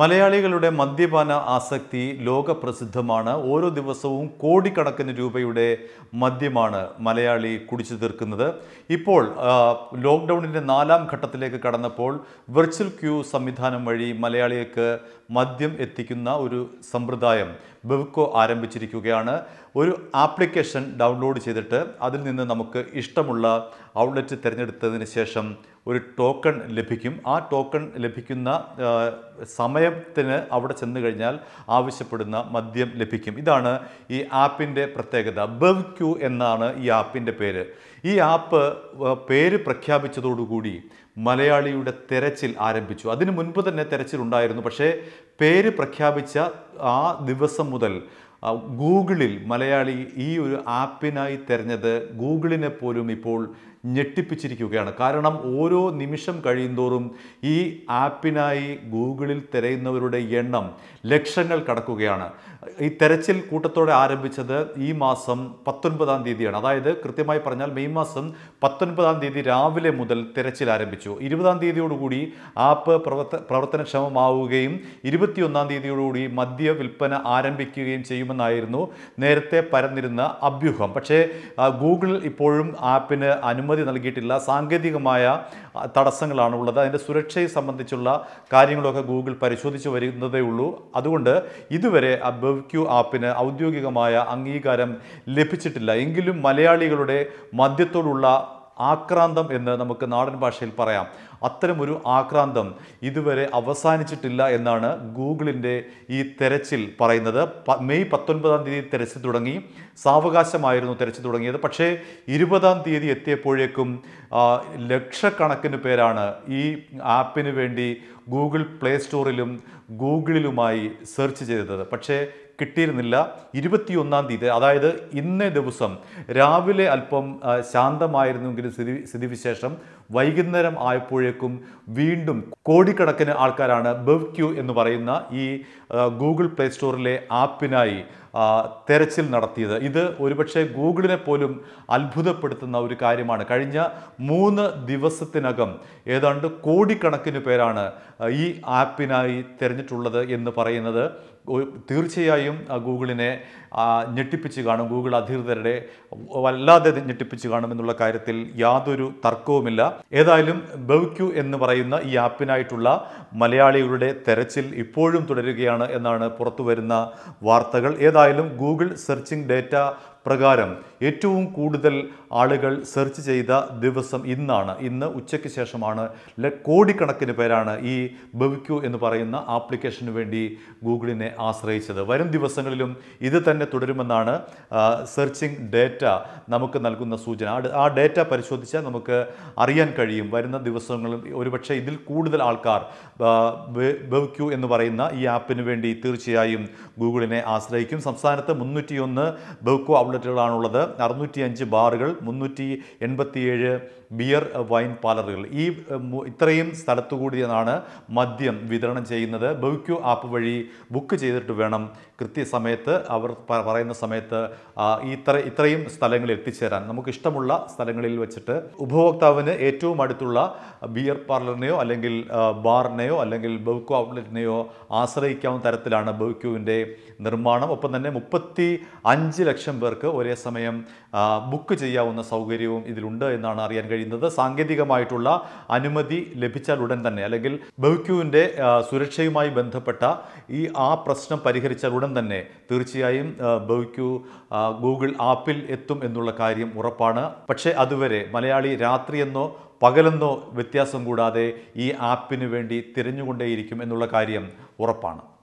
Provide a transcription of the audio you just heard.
മലയാളികളുടെ മദ്യപാന ആസക്തി ലോകപ്രസിദ്ധമാണ് ഓരോ ദിവസവും കോടിക്കണക്കിന് രൂപയുടെ മദ്യമാണ് മലയാളി കുടിച്ചു തീർക്കുന്നത് ഇപ്പോൾ ലോക്ക്ഡൗണിൻ്റെ നാലാം ഘട്ടത്തിലേക്ക് കടന്നപ്പോൾ വെർച്വൽ ക്യൂ സംവിധാനം വഴി മലയാളികൾക്ക് മദ്യം എത്തിക്കുന്ന ഒരു സമ്പ്രദായം ബെവ്കോ ആരംഭിച്ചിരിക്കുകയാണ് ഒരു ആപ്ലിക്കേഷൻ ഡൗൺലോഡ് ചെയ്തിട്ട് അതിൽ നിന്ന് നമുക്ക് ഇഷ്ടമുള്ള ഔട്ട്ലെറ്റ് തിരഞ്ഞെടുത്തതിന് ശേഷം ഒരു ടോക്കൺ ലഭിക്കും ആ ടോക്കൺ ലഭിക്കുന്ന സമയത്തിന് അവിടെ ചെന്ന് കഴിഞ്ഞാൽ ആവശ്യപ്പെടുന്ന മദ്യം ലഭിക്കും ഇതാണ് ഈ ആപ്പിൻ്റെ പ്രത്യേകത ബവ് ക്യൂ എന്നാണ് ഈ ആപ്പിൻ്റെ പേര് ഈ ആപ്പ് പേര് പ്രഖ്യാപിച്ചതോടുകൂടി മലയാളിയുടെ തെരച്ചിൽ ആരംഭിച്ചു അതിനു മുൻപ് തന്നെ ഉണ്ടായിരുന്നു പക്ഷേ പേര് പ്രഖ്യാപിച്ച ആ ദിവസം മുതൽ ഗൂഗിളിൽ മലയാളി ഈ ഒരു ആപ്പിനായി തിരഞ്ഞത് ഗൂഗിളിനെ പോലും ഇപ്പോൾ ഞെട്ടിപ്പിച്ചിരിക്കുകയാണ് കാരണം ഓരോ നിമിഷം കഴിയുന്തോറും ഈ ആപ്പിനായി ഗൂഗിളിൽ തിരയുന്നവരുടെ എണ്ണം ലക്ഷങ്ങൾ കടക്കുകയാണ് ഈ തെരച്ചിൽ കൂട്ടത്തോടെ ആരംഭിച്ചത് ഈ മാസം പത്തൊൻപതാം തീയതിയാണ് അതായത് കൃത്യമായി പറഞ്ഞാൽ മെയ് മാസം പത്തൊൻപതാം തീയതി രാവിലെ മുതൽ തിരച്ചിൽ ആരംഭിച്ചു ഇരുപതാം തീയതിയോടുകൂടി ആപ്പ് പ്രവർത്ത പ്രവർത്തനക്ഷമമാവുകയും ഇരുപത്തിയൊന്നാം തീയതിയോടുകൂടി മദ്യ വിൽപ്പന ആരംഭിക്കുകയും ചെയ്യുമെന്നായിരുന്നു നേരത്തെ പരന്നിരുന്ന അഭ്യൂഹം പക്ഷേ ഗൂഗിൾ ഇപ്പോഴും ആപ്പിന് അനുമതി അനുമതി നൽകിയിട്ടില്ല സാങ്കേതികമായ തടസ്സങ്ങളാണ് ഉള്ളത് അതിൻ്റെ സുരക്ഷയെ സംബന്ധിച്ചുള്ള കാര്യങ്ങളൊക്കെ ഗൂഗിൾ പരിശോധിച്ച് വരുന്നതേ ഉള്ളൂ അതുകൊണ്ട് ഇതുവരെ ബെവ്ക്യൂ ആപ്പിന് ഔദ്യോഗികമായ അംഗീകാരം ലഭിച്ചിട്ടില്ല എങ്കിലും മലയാളികളുടെ മദ്യത്തോടുള്ള ആക്രാന്തം എന്ന് നമുക്ക് നാടൻ ഭാഷയിൽ പറയാം അത്തരമൊരു ആക്രാന്തം ഇതുവരെ അവസാനിച്ചിട്ടില്ല എന്നാണ് ഗൂഗിളിൻ്റെ ഈ തെരച്ചിൽ പറയുന്നത് മെയ് പത്തൊൻപതാം തീയതി തെരച്ചിൽ തുടങ്ങി സാവകാശമായിരുന്നു തെരച്ചിൽ തുടങ്ങിയത് പക്ഷേ ഇരുപതാം തീയതി എത്തിയപ്പോഴേക്കും ലക്ഷക്കണക്കിന് പേരാണ് ഈ ആപ്പിന് വേണ്ടി ഗൂഗിൾ പ്ലേ സ്റ്റോറിലും ഗൂഗിളിലുമായി സെർച്ച് ചെയ്തത് പക്ഷേ കിട്ടിയിരുന്നില്ല ഇരുപത്തിയൊന്നാം തീയതി അതായത് ഇന്നേ ദിവസം രാവിലെ അല്പം ശാന്തമായിരുന്നുവെങ്കിലും സ്ഥിതി സ്ഥിതിവിശേഷം വൈകുന്നേരം ആയപ്പോഴേക്കും വീണ്ടും കോടിക്കണക്കിന് ആൾക്കാരാണ് ബെവ്ക്യൂ എന്ന് പറയുന്ന ഈ ഗൂഗിൾ പ്ലേ സ്റ്റോറിലെ ആപ്പിനായി തെരച്ചിൽ നടത്തിയത് ഇത് ഒരുപക്ഷെ ഗൂഗിളിനെ പോലും അത്ഭുതപ്പെടുത്തുന്ന ഒരു കാര്യമാണ് കഴിഞ്ഞ മൂന്ന് ദിവസത്തിനകം ഏതാണ്ട് കോടിക്കണക്കിന് പേരാണ് ഈ ആപ്പിനായി തിരഞ്ഞിട്ടുള്ളത് എന്ന് പറയുന്നത് തീർച്ചയായും ഗൂഗിളിനെ ഞെട്ടിപ്പിച്ച് കാണും ഗൂഗിൾ അധികൃതരുടെ വല്ലാതെ ഞെട്ടിപ്പിച്ച് കാണും എന്നുള്ള കാര്യത്തിൽ യാതൊരു തർക്കവുമില്ല ഏതായാലും ബവ്ക്യു എന്ന് പറയുന്ന ഈ ആപ്പിനായിട്ടുള്ള മലയാളികളുടെ തെരച്ചിൽ ഇപ്പോഴും തുടരുകയാണ് എന്നാണ് പുറത്തു വരുന്ന വാർത്തകൾ ഏതാ ഏതായാലും ഗൂഗിൾ സെർച്ചിങ് ഡേറ്റ പ്രകാരം ഏറ്റവും കൂടുതൽ ആളുകൾ സെർച്ച് ചെയ്ത ദിവസം ഇന്നാണ് ഇന്ന് ഉച്ചയ്ക്ക് ശേഷമാണ് കോടിക്കണക്കിന് പേരാണ് ഈ ബവിക്യു എന്ന് പറയുന്ന ആപ്ലിക്കേഷന് വേണ്ടി ഗൂഗിളിനെ ആശ്രയിച്ചത് വരും ദിവസങ്ങളിലും ഇത് തന്നെ തുടരുമെന്നാണ് സെർച്ചിങ് ഡേറ്റ നമുക്ക് നൽകുന്ന സൂചന ആ ഡേറ്റ പരിശോധിച്ചാൽ നമുക്ക് അറിയാൻ കഴിയും വരുന്ന ദിവസങ്ങളിൽ ഒരുപക്ഷെ ഇതിൽ കൂടുതൽ ആൾക്കാർ ബവിക്യു എന്ന് പറയുന്ന ഈ ആപ്പിന് വേണ്ടി തീർച്ചയായും ഗൂഗിളിനെ ആശ്രയിക്കും സംസ്ഥാനത്ത് മുന്നൂറ്റിയൊന്ന് ബെവിക്യു ഔട്ട്ലെറ്റുകളാണുള്ളത് അറുന്നൂറ്റി അഞ്ച് ബാറുകൾ മുന്നൂറ്റി എൺപത്തിയേഴ് ബിയർ വൈൻ പാർലറുകൾ ഈ ഇത്രയും സ്ഥലത്തു കൂടിയാണ് മദ്യം വിതരണം ചെയ്യുന്നത് ബെവ്ക്യു ആപ്പ് വഴി ബുക്ക് ചെയ്തിട്ട് വേണം കൃത്യസമയത്ത് അവർ പറയുന്ന സമയത്ത് ഇത്ര ഇത്രയും സ്ഥലങ്ങളിൽ എത്തിച്ചേരാൻ നമുക്ക് ഇഷ്ടമുള്ള സ്ഥലങ്ങളിൽ വെച്ചിട്ട് ഉപഭോക്താവിന് ഏറ്റവും അടുത്തുള്ള ബിയർ പാർലറിനെയോ അല്ലെങ്കിൽ ബാറിനെയോ അല്ലെങ്കിൽ ബെവ്ക്യു ഔട്ട്ലെറ്റിനെയോ ആശ്രയിക്കാവുന്ന തരത്തിലാണ് ബെവ്ക്യുവിൻ്റെ നിർമ്മാണം ഒപ്പം തന്നെ മുപ്പത്തി ലക്ഷം പേർ രോഗികൾക്ക് ഒരേ സമയം ബുക്ക് ചെയ്യാവുന്ന സൗകര്യവും ഇതിലുണ്ട് എന്നാണ് അറിയാൻ കഴിയുന്നത് സാങ്കേതികമായിട്ടുള്ള അനുമതി ലഭിച്ചാൽ ഉടൻ തന്നെ അല്ലെങ്കിൽ ബെവ്ക്യൂവിൻ്റെ സുരക്ഷയുമായി ബന്ധപ്പെട്ട ഈ ആ പ്രശ്നം പരിഹരിച്ചാൽ ഉടൻ തന്നെ തീർച്ചയായും ബെവ്ക്യൂ ഗൂഗിൾ ആപ്പിൽ എത്തും എന്നുള്ള കാര്യം ഉറപ്പാണ് പക്ഷേ അതുവരെ മലയാളി രാത്രിയെന്നോ പകലെന്നോ വ്യത്യാസം കൂടാതെ ഈ ആപ്പിന് വേണ്ടി തിരഞ്ഞുകൊണ്ടേയിരിക്കും എന്നുള്ള കാര്യം ഉറപ്പാണ്